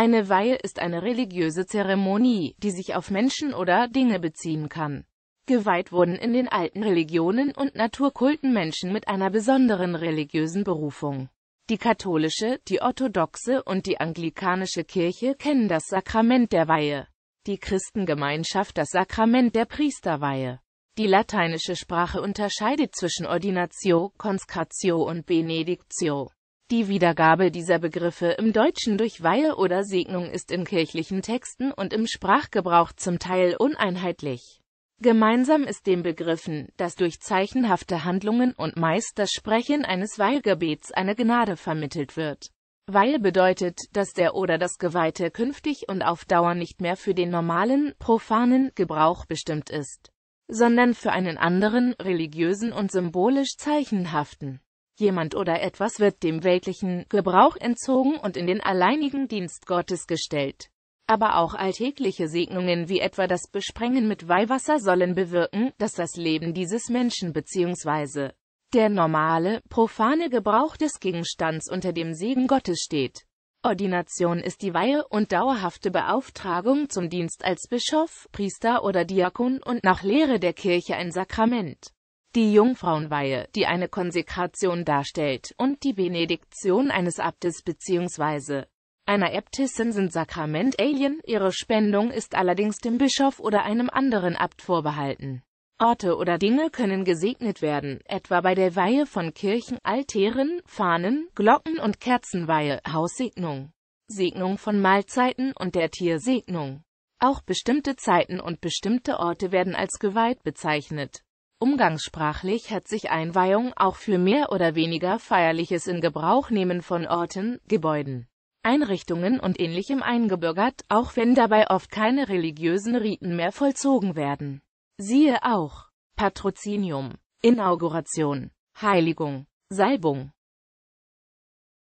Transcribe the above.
Eine Weihe ist eine religiöse Zeremonie, die sich auf Menschen oder Dinge beziehen kann. Geweiht wurden in den alten Religionen und Naturkulten Menschen mit einer besonderen religiösen Berufung. Die katholische, die orthodoxe und die anglikanische Kirche kennen das Sakrament der Weihe. Die Christengemeinschaft das Sakrament der Priesterweihe. Die lateinische Sprache unterscheidet zwischen Ordinatio, Konskratio und Benedictio. Die Wiedergabe dieser Begriffe im Deutschen durch Weihe oder Segnung ist in kirchlichen Texten und im Sprachgebrauch zum Teil uneinheitlich. Gemeinsam ist den Begriffen, dass durch zeichenhafte Handlungen und meist das Sprechen eines Weihgebets eine Gnade vermittelt wird. Weil bedeutet, dass der oder das Geweihte künftig und auf Dauer nicht mehr für den normalen, profanen Gebrauch bestimmt ist, sondern für einen anderen, religiösen und symbolisch zeichenhaften. Jemand oder etwas wird dem weltlichen Gebrauch entzogen und in den alleinigen Dienst Gottes gestellt. Aber auch alltägliche Segnungen wie etwa das Besprengen mit Weihwasser sollen bewirken, dass das Leben dieses Menschen bzw. der normale, profane Gebrauch des Gegenstands unter dem Segen Gottes steht. Ordination ist die Weihe und dauerhafte Beauftragung zum Dienst als Bischof, Priester oder Diakon und nach Lehre der Kirche ein Sakrament die Jungfrauenweihe, die eine Konsekration darstellt, und die Benediktion eines Abtes bzw. einer Äbtissin sind Sakrament Alien, ihre Spendung ist allerdings dem Bischof oder einem anderen Abt vorbehalten. Orte oder Dinge können gesegnet werden, etwa bei der Weihe von Kirchen, Altären, Fahnen, Glocken- und Kerzenweihe, Haussegnung, Segnung von Mahlzeiten und der Tiersegnung. Auch bestimmte Zeiten und bestimmte Orte werden als geweiht bezeichnet. Umgangssprachlich hat sich Einweihung auch für mehr oder weniger feierliches in Gebrauch nehmen von Orten, Gebäuden, Einrichtungen und Ähnlichem eingebürgert, auch wenn dabei oft keine religiösen Riten mehr vollzogen werden. Siehe auch Patrozinium, Inauguration, Heiligung, Salbung,